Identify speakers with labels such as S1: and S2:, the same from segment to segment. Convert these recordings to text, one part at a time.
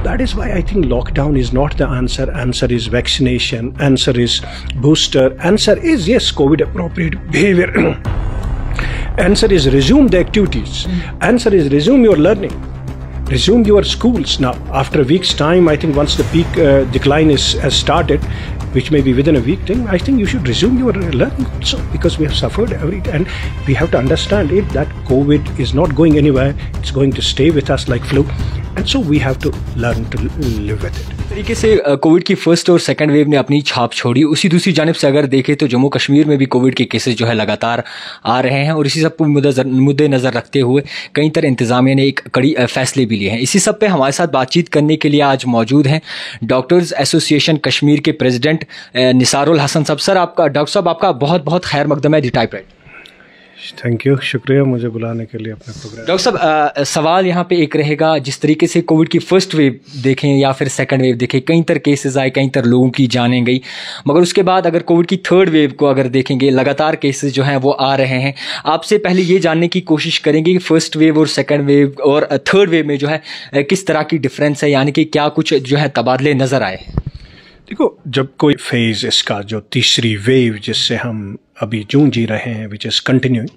S1: That is why I think lockdown is not the answer. Answer is vaccination. Answer is booster. Answer is yes, COVID appropriate behavior. answer is resume the activities. Answer is resume your learning resume your schools now after a week's time i think once the peak uh, decline is has started which may be within a week time, I think you should resume your learning also because we have suffered every and we have to understand it that COVID is not going anywhere. It's going to stay with us like flu. And so we have to learn to live with it.
S2: तरीके से Covid की first और second wave ने अपनी छाप छोड़ी उसी दूसरी जानब से अगर देखें तो जम्मू कश्मीर में भी कोविड के केसेस जो है लगातार आ रहे हैं और इसी सब मुद्दे नज़र रखते हुए कई तरह इंतजामिया ने एक कड़ी फैसले भी लिए हैं इसी सब पे हमारे साथ बातचीत करने के लिए आज मौजूद हैं डॉक्टर्स एसोसिएशन कश्मीर के प्रेजिडेंट प्रेजिडेंट निसारुल हसन साहब सर आपका डॉक्टर साहब आपका बहुत बहुत खैर मकदम है दी टाइप राइट
S1: थैंक यू शुक्रिया मुझे बुलाने के लिए अपना प्रोग्राम
S2: डॉक्टर साहब सवाल यहाँ पे एक रहेगा जिस तरीके से कोविड की फर्स्ट वेव देखें या फिर सेकंड वेव देखें कई तर केसेस आए कई तर लोगों की जाने गई मगर उसके बाद अगर कोविड की थर्ड वेव को अगर देखेंगे लगातार केसेस जो हैं वो आ रहे हैं आपसे पहले ये जानने की कोशिश करेंगे कि फर्स्ट वेव और सेकेंड वेव और थर्ड वेव में जो है किस तरह की डिफरेंस है यानी कि क्या कुछ जो है तबादले नज़र आए हैं
S1: देखो जब कोई फेज़ इसका जो तीसरी वेव जिससे हम अभी जूं जी रहे हैं विच इज़ कंटिन्यूइंग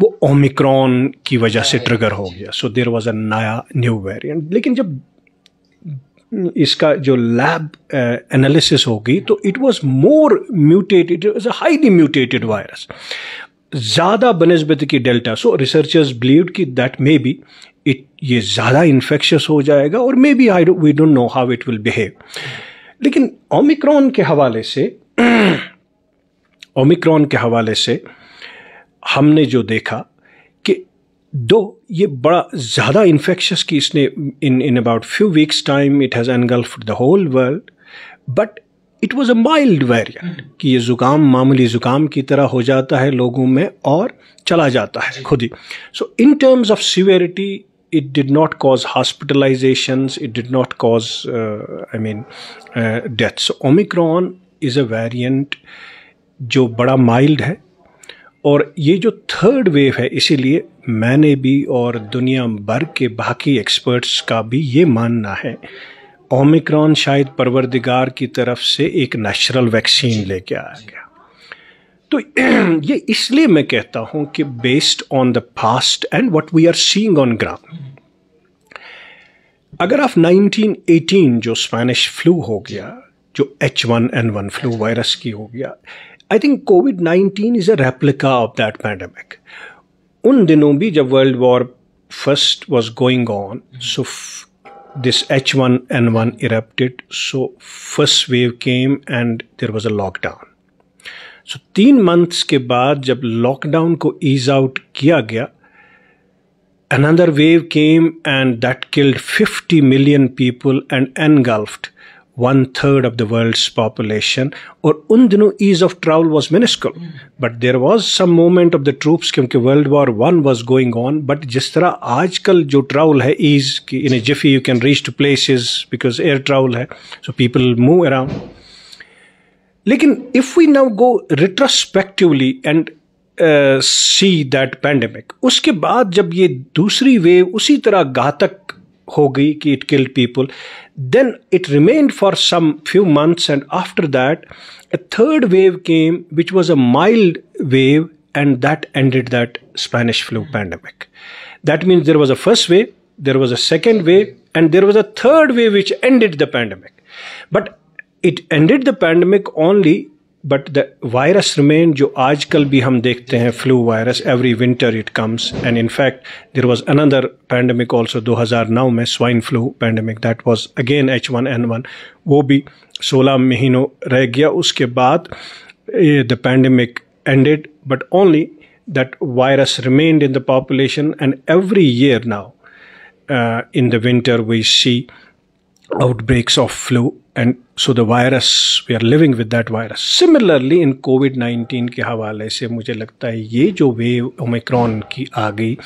S1: वो ओमिक्रॉन की वजह से ट्रिगर हो गया सो देर वॉज अ नया न्यू वेरिएंट लेकिन जब इसका जो लैब एनालिसिस uh, होगी तो it was more mutated it a highly mutated virus ज़्यादा बनस्बत की डेल्टा सो रिसर्चर्स बिलीव कि दैट मे बी इट ये ज़्यादा इन्फेक्शस हो जाएगा और maybe I we don't know how it will behave लेकिन ओमिक्रॉन के हवाले से ओमिक्रॉन के हवाले से हमने जो देखा कि दो ये बड़ा ज़्यादा इन्फेक्शस की इसने in in about few weeks time it has engulf the whole world but it was a mild variant कि ये ज़ुकाम मामूली ज़ुकाम की तरह हो जाता है लोगों में और चला जाता है खुद ही so in terms of severity it did not cause hospitalizations. It did not cause, uh, I mean, uh, deaths. So Omicron is a variant जो बड़ा माइल्ड है और ये जो थर्ड वेव है इसीलिए मैंने भी और दुनिया भर के बाकी एक्सपर्ट्स का भी ये मानना है ओमिक्रॉन शायद परवरदिगार की तरफ से एक नेचुरल वैक्सीन लेके आया गया तो ये इसलिए मैं कहता हूँ कि based on the past and what we are seeing on ground अगर आप 1918 जो स्पेनिश फ्लू हो गया जो H one N one flu virus की हो गया I think COVID 19 is a replica of that pandemic उन दिनों भी जब world war first was going on so this H one N one erupted, so first wave came and there was a lockdown सो तीन months के बाद जब lockdown को ease out किया गया another wave came and that killed 50 million people and engulfed one third of the world's population और उन दिनों ease of travel was minuscule but there was some moment of the troops क्योंकि world war one was going on but जिस तरह आजकल जो travel है ease की in a jiffy you can reach to place because air travel है so people move around लेकिन if we now go retrospectively and see that pandemic उसके बाद जब ये दूसरी वेव उसी तरह घातक हो गई कि it killed people then it remained for some few months and after that a third wave came which was a mild wave and that ended that Spanish flu pandemic that means there was a first wave there was a second wave and there was a third wave which ended the pandemic but it ended the pandemic only but the virus remained जो आजकल भी हम देखते हैं flu virus every winter it comes and in fact there was another pandemic also 2009 में swine flu pandemic that was again H one N one वो भी 16 महीनों रह गया उसके बाद the pandemic ended but only that virus remained in the population and every year now uh, in the winter we see outbreaks of flu and so the virus we are living with that virus similarly in COVID nineteen के हवाले से मुझे लगता है ये जो wave Omicron की आ गई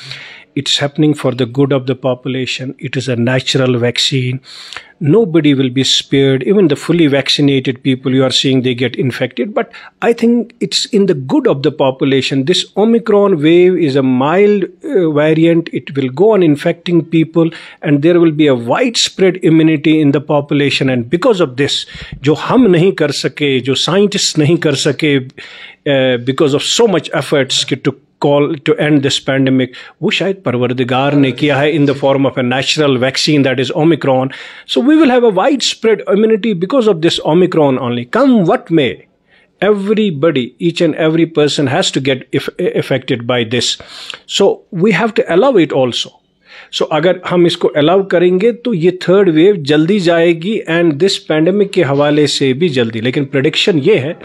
S1: it's happening for the good of the population it is a natural vaccine nobody will be spared. Even the fully vaccinated people, you are seeing they get infected. But I think it's in the good of the population. This Omicron wave is a mild uh, variant. It will go on infecting people, and there will be a widespread immunity in the population. And because of this, जो हम नहीं कर सके, जो scientists नहीं कर सके, uh, because of so much efforts that took call to end this pandemic वो शायद परवरदिगार ने किया है in the form of a natural vaccine that is Omicron so we will have a wide spread immunity because of this Omicron only come what may everybody, each and every person has to get affected by this so we have to allow it also so अगर हम इसको allow करेंगे तो ये third wave जल्दी जाएगी and this pandemic के हवाले से भी जल्दी लेकिन प्रडिक्शन ये है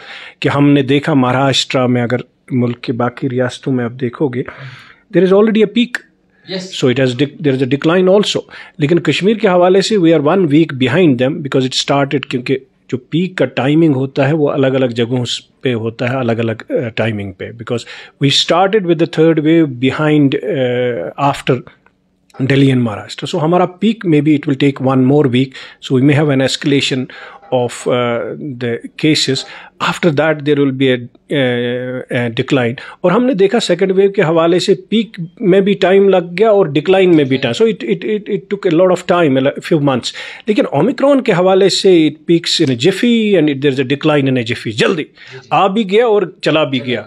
S1: कि हमने देखा महाराष्ट्र में अगर मुल्क के बाकी रियासतों में आप देखोगे there is already a peak so it has there is a decline also लेकिन कश्मीर के हवाले से we are one week behind them because it started क्योंकि जो पीक का टाइमिंग होता है वो अलग अलग जगहों पे होता है अलग अलग टाइमिंग पे because we started with the third wave behind after and Maharashtra so हमारा peak may B it will take one more week so we may have an escalation of uh, the cases after that there will be a, a, a decline aur humne dekha second wave ke hawale se peak mein time lag gaya decline mein time so it took a lot of time a few months lekin omicron ke hawale se it peaks in a jiffy and it, there's a decline in a jiffy jaldi aa bhi gaya aur chala bhi gaya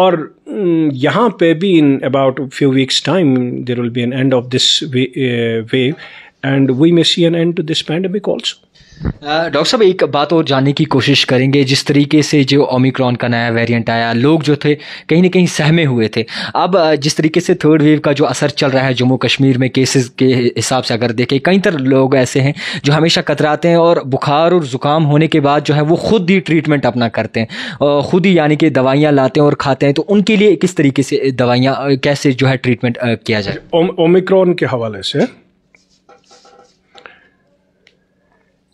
S1: aur yahan pe in about few weeks time there will be an end of this uh, wave and we may see an end to this pandemic also doctor साहब एक बात और जानने की कोशिश करेंगे जिस तरीके से जो
S2: ओमिक्रॉन का नया वेरिएंट आया लोग जो थे कहीं ना कहीं सहमे हुए थे अब जिस तरीके से थर्ड वेव का जो असर चल रहा है जम्मू कश्मीर में केसेस के हिसाब से अगर देखें कई तरह लोग ऐसे हैं जो हमेशा कतराते हैं और बुखार और ज़ुकाम होने के बाद जो है वो खुद ही ट्रीटमेंट अपना करते हैं खुद ही यानी कि दवाइयाँ लाते हैं और खाते हैं तो उनके लिए किस तरीके से दवाइयाँ कैसे जो है ट्रीटमेंट
S1: किया जाए ओमिक्रॉन के हवाले से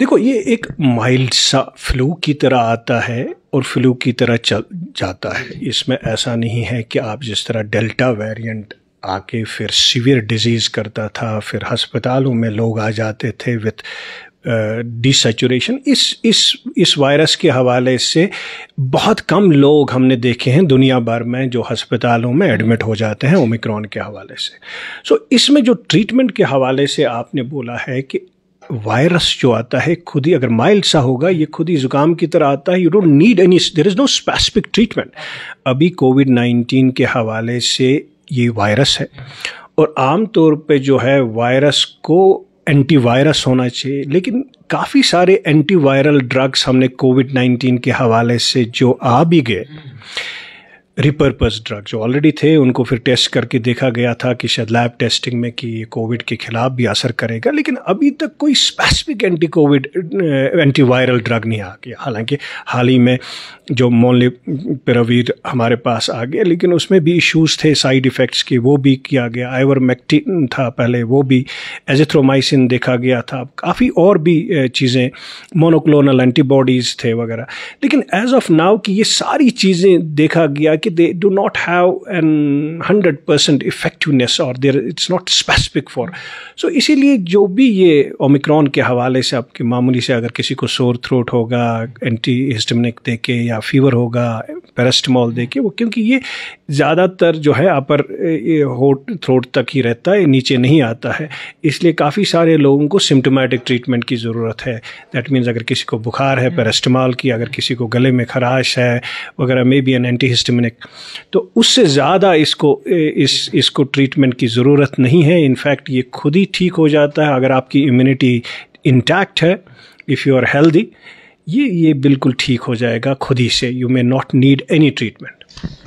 S1: देखो ये एक माइल्ड सा फ्लू की तरह आता है और फ्लू की तरह चल जाता है इसमें ऐसा नहीं है कि आप जिस तरह डेल्टा वेरिएंट आके फिर सीवियर डिजीज़ करता था फिर हस्पतालों में लोग आ जाते थे विथ डी इस इस इस वायरस के हवाले से बहुत कम लोग हमने देखे हैं दुनिया भर में जो हस्पतालों में एडमिट हो जाते हैं ओमिक्रॉन के हवाले से सो so, इसमें जो ट्रीटमेंट के हवाले से आपने बोला है कि वायरस जो आता है खुद ही अगर माइल्ड सा होगा ये खुद ही जुकाम की तरह आता है you don't need any there is no specific treatment अभी कोविड नाइन्टीन के हवाले से ये वायरस है और आम तौर पे जो है वायरस को एंटीवायरस होना चाहिए लेकिन काफ़ी सारे एंटीवायरल ड्रग्स हमने कोविड नाइन्टीन के हवाले से जो आ भी गए रिपर्पज ड्रग जो ऑलरेडी थे उनको फिर टेस्ट करके देखा गया था कि शायद लैब टेस्टिंग में कि ये कोविड के खिलाफ भी असर करेगा लेकिन अभी तक कोई specific anti COVID antiviral drug नहीं आ गया हालांकि हाल ही में जो मोनि पिरावीर हमारे पास आ गया लेकिन उसमें भी इश्यूज थे साइड इफ़ेक्ट्स के वो भी किया गया आइवर मैक्टिन था पहले वो भी एजिथ्रोमाइसिन देखा गया था काफ़ी और भी चीज़ें मोनोक्लोनल एंटीबॉडीज़ थे वगैरह लेकिन एज ऑफ नाउ कि ये सारी चीज़ें देखा गया कि कि they do not have an hundred percent effectiveness और there it's not specific for so इसीलिए जो भी ये ओमिक्रॉन के हवाले से आपके मामूली से अगर किसी को सोर थ्रोट होगा एंटी हिस्टमिक दे के या फीवर होगा पैरास्टमॉल दे के वो क्योंकि ये ज़्यादातर जो है अपर होट थ्रोट तक ही रहता है नीचे नहीं आता है इसलिए काफ़ी सारे लोगों को सिम्टोमेटिक ट्रीटमेंट की ज़रूरत है दैट मीन्स अगर किसी को बुखार है पैरास्टमॉल हम्म। की अगर किसी को गले में खराश है वगैरह मे बी एन एंटीहिस्टामिनिक तो उससे ज़्यादा इसको इस इसको ट्रीटमेंट की ज़रूरत नहीं है इनफैक्ट ये खुद ही ठीक हो जाता है अगर आपकी इम्यूनिटी इंटैक्ट है इफ़ यू आर हेल्दी ये ये बिल्कुल ठीक हो जाएगा खुद ही से you may not need any treatment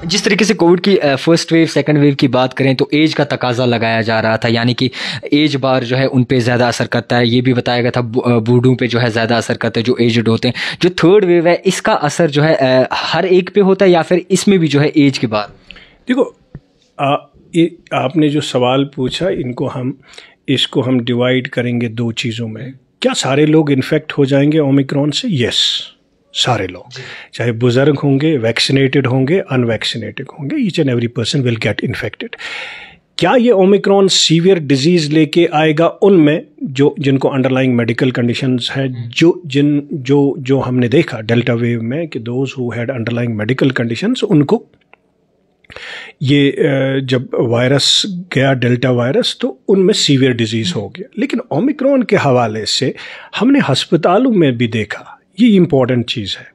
S2: जिस तरीके से कोविड की फर्स्ट वेव सेकंड वेव की बात करें तो एज का तकाजा लगाया जा रहा था यानी कि एज बार जो है उन पे ज़्यादा असर करता है ये भी बताया गया था बूढ़ों पे जो है ज़्यादा असर करता है जो एजड होते हैं जो थर्ड वेव है इसका असर जो है हर
S1: एक पे होता है या फिर इसमें भी जो है एज के बाद देखो आ, ए, आपने जो सवाल पूछा इनको हम इसको हम डिवाइड करेंगे दो चीज़ों में क्या सारे लोग इन्फेक्ट हो जाएंगे ओमिक्रॉन से यस yes. सारे लोग चाहे बुजुर्ग होंगे वैक्सीनेटेड होंगे अनवैक्सीनेटेड होंगे each and every person will get infected क्या ये ओमिक्रॉन सीवियर डिजीज लेके आएगा उनमें जो जिनको अंडरलाइंग मेडिकल कंडीशंस हैं हम्म। जो जिन जो जो हमने देखा डेल्टा वेव में कि those who had underlying medical conditions उनको ये जब वायरस गया डेल्टा वायरस तो उनमें सीवियर डिजीज़ हो हम्म। गया लेकिन ओमिक्रॉन के हवाले से हमने हस्पतालों में भी देखा ये इम्पॉर्टेंट चीज़ है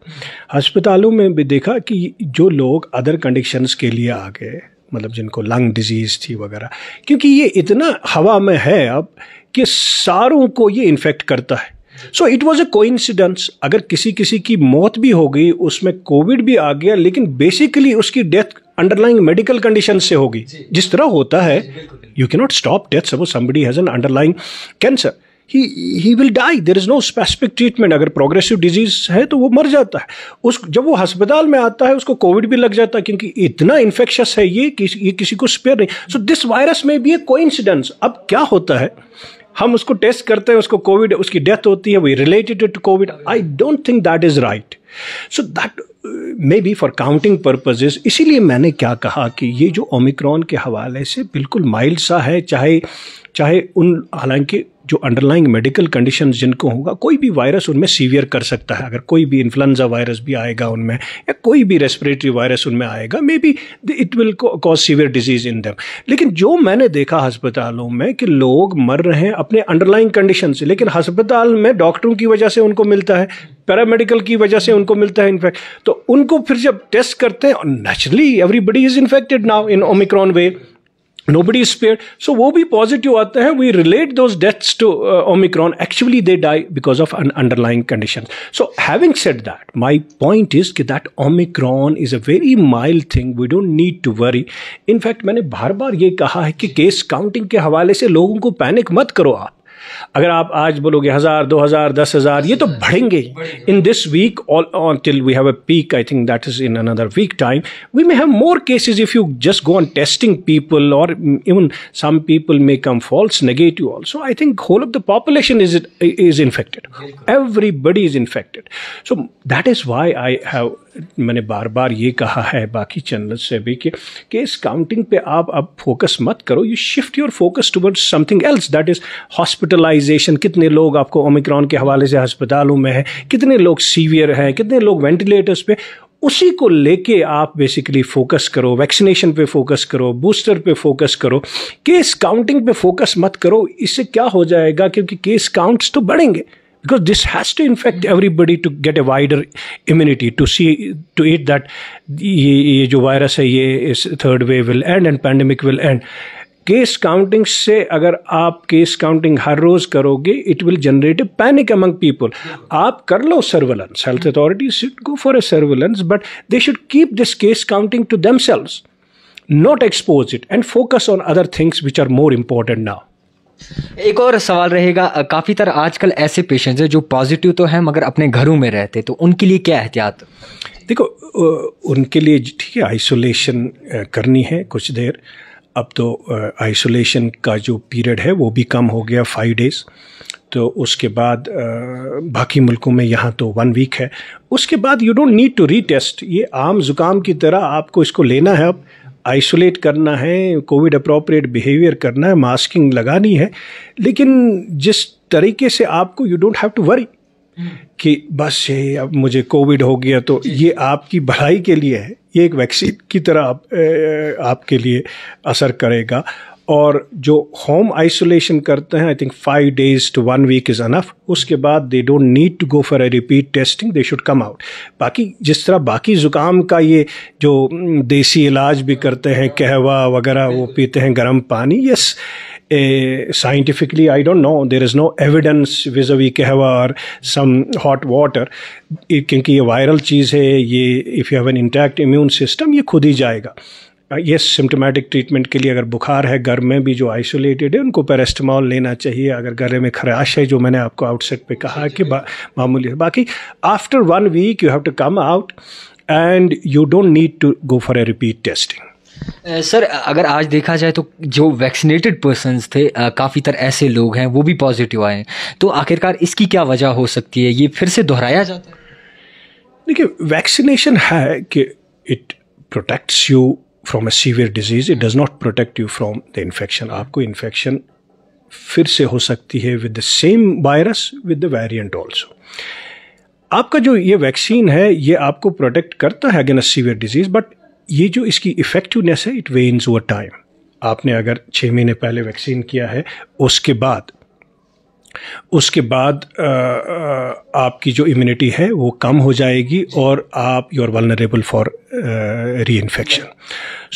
S1: अस्पतालों में भी देखा कि जो लोग अदर कंडीशंस के लिए आ गए मतलब जिनको लंग डिजीज़ थी वगैरह क्योंकि ये इतना हवा में है अब कि सारों को ये इन्फेक्ट करता है so it was a coincidence अगर किसी किसी की मौत भी हो गई उसमें कोविड भी आ गया लेकिन बेसिकली उसकी डेथ अंडरलाइंग मेडिकल कंडीशन से होगी जिस तरह होता है you cannot stop death suppose somebody has an underlying cancer he he will die there is no specific treatment अगर प्रोग्रेसिव डिजीज़ है तो वो मर जाता है उस जब वो हस्पताल में आता है उसको कोविड भी लग जाता है क्योंकि इतना इन्फेक्शस है ये कि ये किसी को स्पेयर नहीं सो दिस वायरस में भी ए कोइंसिडेंस अब क्या होता है हम उसको टेस्ट करते हैं उसको कोविड उसकी डेथ होती है we related to COVID I don't think that is right so that may be for counting purposes इसीलिए मैंने क्या कहा कि ये जो ओमिक्रॉन के हवाले से बिल्कुल माइल्ड सा है चाहे चाहे उन हालांकि जो अंडरलाइंग मेडिकल कंडीशन जिनको होगा कोई भी वायरस उनमें सीवियर कर सकता है अगर कोई भी इन्फ्लुएंजा वायरस भी आएगा उनमें या कोई भी रेस्पिरेटरी वायरस उनमें आएगा may B it will cause severe disease in them लेकिन जो मैंने देखा हस्पतालों में कि लोग मर रहे हैं अपने अंडरलाइंग कंडीशन से लेकिन हस्पताल में डॉक्टरों की वजह से उनको मिलता है पैरामेडिकल की वजह से उनको मिलता है इन्फेक्ट तो उनको फिर जब टेस्ट करते हैं naturally everybody is infected now in Omicron wave nobody is spared so wo bhi positive aata hai we relate those deaths to uh, omicron actually they die because of an underlying condition so having said that my point is ki that omicron is a very mild thing we don't need to worry in fact maine bar bar ye kaha hai ki case counting ke hawale se logon ko panic mat karo aap अगर आप आज बोलोगे हज़ार दो हज़ार दस हज़ार ये तो बढ़ेंगे in this week all till we have a peak I think that is in another week time we may have more cases if you just go on testing people और even some people may come false negative also I think whole of the population is is infected everybody is infected so that is why I have मैंने बार बार ये कहा है बाकी channel से भी कि केस काउंटिंग पे आप अब फोकस मत करो you shift your focus towards something else that is hospitalisation कितने लोग आपको ओमिक्रॉन के हवाले से अस्पतालों में है कितने लोग सीवियर हैं कितने लोग वेंटिलेटर्स पे उसी को लेके आप बेसिकली फोकस करो वैक्सीनेशन पे फोकस करो बूस्टर पे फोकस करो केस काउंटिंग पे फोकस मत करो इससे क्या हो जाएगा क्योंकि केस काउंट्स तो बढ़ेंगे because this has to infect everybody to get a wider immunity to see to eat that ye, ye jo virus hai is third wave will end and pandemic will end case counting say, agar aap case counting har karoge it will generate a panic among people aap kar lo surveillance health authorities should go for a surveillance but they should keep this case counting to themselves not expose it and focus on other things which are more important now
S2: एक और सवाल रहेगा काफ़ी तरह आजकल ऐसे patients
S1: हैं जो पॉजिटिव तो हैं मगर अपने घरों में रहते तो उनके लिए क्या एहतियात देखो उनके लिए ठीक है आइसोलेशन करनी है कुछ देर अब तो आइसोलेशन का जो पीरियड है वो भी कम हो गया फाइव डेज़ तो उसके बाद बाकी मुल्कों में यहाँ तो वन वीक है उसके बाद you don't need to retest ये आम ज़ुकाम की तरह आपको इसको लेना है अब आइसोलेट करना है कोविड अप्रोप्रिएट बिहेवियर करना है मास्किंग लगानी है लेकिन जिस तरीके से आपको you don't have to worry कि बस ये अब मुझे कोविड हो गया तो ये आपकी भलाई के लिए है ये एक वैक्सीन की तरह आप, आपके लिए असर करेगा और जो होम आइसोलेशन करते हैं I think five days to one week is enough उसके बाद they don't need to go for a repeat testing they should come out बाकी जिस तरह बाकी ज़ुकाम का ये जो देसी इलाज भी करते हैं कहवा वगैरह वो पीते हैं गर्म पानी yes scientifically i don't know there is no evidence vis-a-vis kahwa or some hot क्योंकि ये वायरल चीज़ है ये if you have an intact immune system ये खुद ही जाएगा यस सिम्टोमेटिक ट्रीटमेंट के लिए अगर बुखार है घर में भी जो आइसोलेटेड है उनको पैरास्टामॉल लेना चाहिए अगर घर में खराश है जो मैंने आपको आउटसेट पे कहा कि मामूली है बाकी after one week you have to come out and you don't need to go for a repeat testing sir अगर आज देखा जाए तो जो
S2: वैक्सीनेटेड पर्सनस थे uh, काफ़ी तर ऐसे लोग हैं वो भी पॉजिटिव आए हैं तो आखिरकार इसकी क्या
S1: वजह हो सकती है ये फिर से दोहराया जाता है देखिए वैक्सीनेशन है कि it protects you from a severe disease it does not protect you from the infection आपको इन्फेक्शन फिर से हो सकती है with the same virus with the variant also आपका जो ये वैक्सीन है ये आपको प्रोटेक्ट करता है अ सीवियर डिजीज बट ये जो इसकी इफेक्टिवनेस है इट वेन्स ओवर टाइम आपने अगर छः महीने पहले वैक्सीन किया है उसके बाद उसके बाद आपकी जो इम्यूनिटी है वो कम हो जाएगी और आप you are vulnerable for reinfection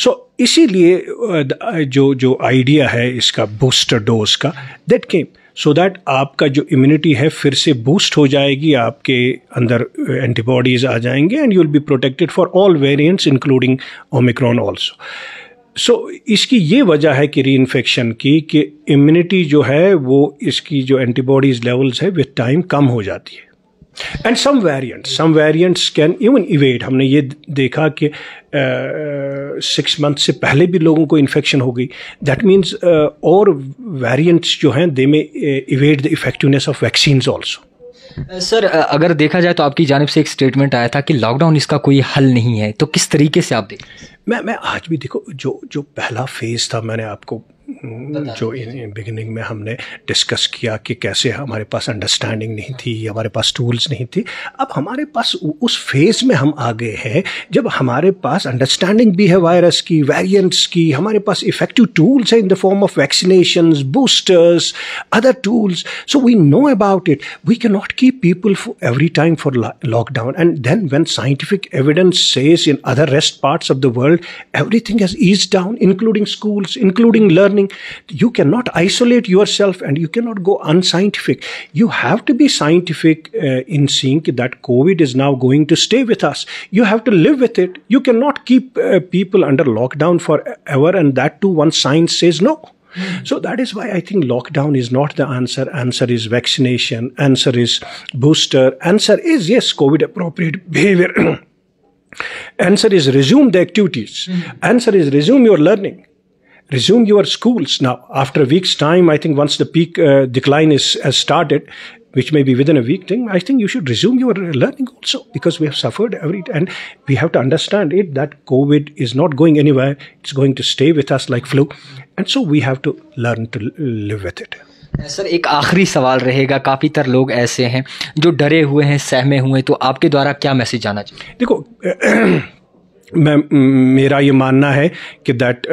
S1: so इसीलिए जो जो आइडिया है इसका बूस्टर डोज का दैट केम सो दैट आपका जो इम्यूनिटी है फिर से बूस्ट हो जाएगी आपके अंदर एंटीबॉडीज़ आ जाएंगे and you will be protected for all variants including Omicron also so so, इसकी ये वजह है कि री इन्फेक्शन की कि इम्यूनिटी जो है वो इसकी जो एंटीबॉडीज लेवल्स है विद टाइम कम हो जाती है and some variants some variants can even evade हमने ये देखा कि सिक्स मंथ से पहले भी लोगों को इन्फेक्शन हो गई दैट मीन्स और वेरिएंट्स जो हैं दे में evade the effectiveness of vaccine also
S2: sir अगर देखा जाए तो आपकी जानब से एक स्टेटमेंट आया था कि लॉकडाउन इसका कोई हल नहीं है
S1: तो किस तरीके से आप देख मैं मैं आज भी देखो जो जो पहला फेज़ था मैंने आपको जो इन, बिगिनिंग में हमने डिस्कस किया कि कैसे हमारे पास अंडरस्टैंडिंग नहीं थी हमारे पास टूल्स नहीं थी अब हमारे पास उस फेज़ में हम आ गए हैं जब हमारे पास अंडरस्टैंडिंग भी है वायरस की वेरिएंट्स की हमारे पास इफेक्टिव टूल्स हैं in the form of vaccination boosters other tools so we know about it we can not keep people for every time for lockdown and then when scientific evidence says in other rest parts of the world everything has eased down, including schools, including learning. You cannot isolate yourself and you cannot go unscientific. You have to be scientific uh, in seeing that COVID is now going to stay with us. You have to live with it. You cannot keep uh, people under lockdown forever, and that too, once science says no. Mm. So that is why I think lockdown is not the answer. Answer is vaccination. Answer is booster. Answer is yes, COVID appropriate behavior. Answer is resume the activities. Mm-hmm. Answer is resume your learning. Resume your schools now. After a week's time, I think once the peak uh, decline is has started, which may be within a week thing, I think you should resume your learning also because we have suffered every and we have to understand it that COVID is not going anywhere. It's going to stay with us like flu, and so we have to learn to live with it.
S2: Sir एक आखिरी सवाल रहेगा काफ़ी तर लोग ऐसे हैं जो डरे हुए हैं सहमे हुए हैं तो आपके द्वारा क्या मैसेज जाना चाहिए देखो
S1: मैं मेरा ये मानना है कि that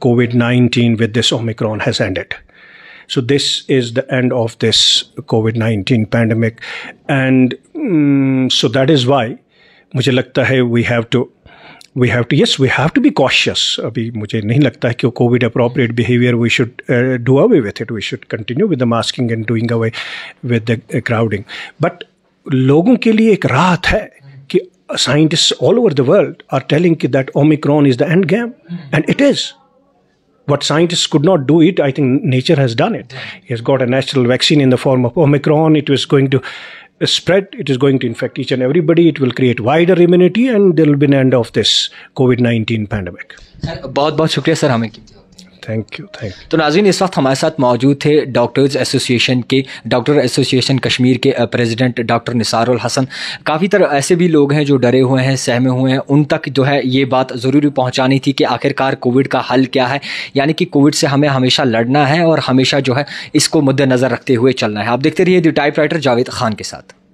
S1: COVID nineteen with this Omicron has ended so this is the end of this COVID nineteen pandemic and so that is why मुझे लगता है we have to we have to yes we have to be cautious अभी मुझे नहीं लगता है कि COVID appropriate behaviour we should do away with it we should continue with the masking and doing away with the crowding but लोगों के लिए एक राहत है कि scientist all over the world are telling कि that Omicron is the end game and it is what scientists could not do it i think nature has done it he has got a natural vaccine in the form of omicron it was going to spread, it is going to infect each and everybody. It will create wider immunity and there will be an end of this COVID 19 pandemic. बहुत बहुत शुक्रिया sir हमें thank you thank
S2: तो नाजीन इस वक्त हमारे साथ मौजूद थे डॉक्टर्स एसोसिएशन के डॉक्टर एसोसिएशन कश्मीर के प्रेसिडेंट डॉक्टर निसारुल हसन काफ़ी तरह ऐसे भी लोग हैं जो डरे हुए हैं सहमे हुए हैं उन तक जो है ये बात ज़रूरी पहुँचानी थी कि आखिरकार कोविड का हल क्या है यानी कि कोविड से हमें हमेशा लड़ना है और हमेशा जो है इसको मद्देनज़र रखते हुए चलना है आप देखते रहिए the typewriter Javed Khan के साथ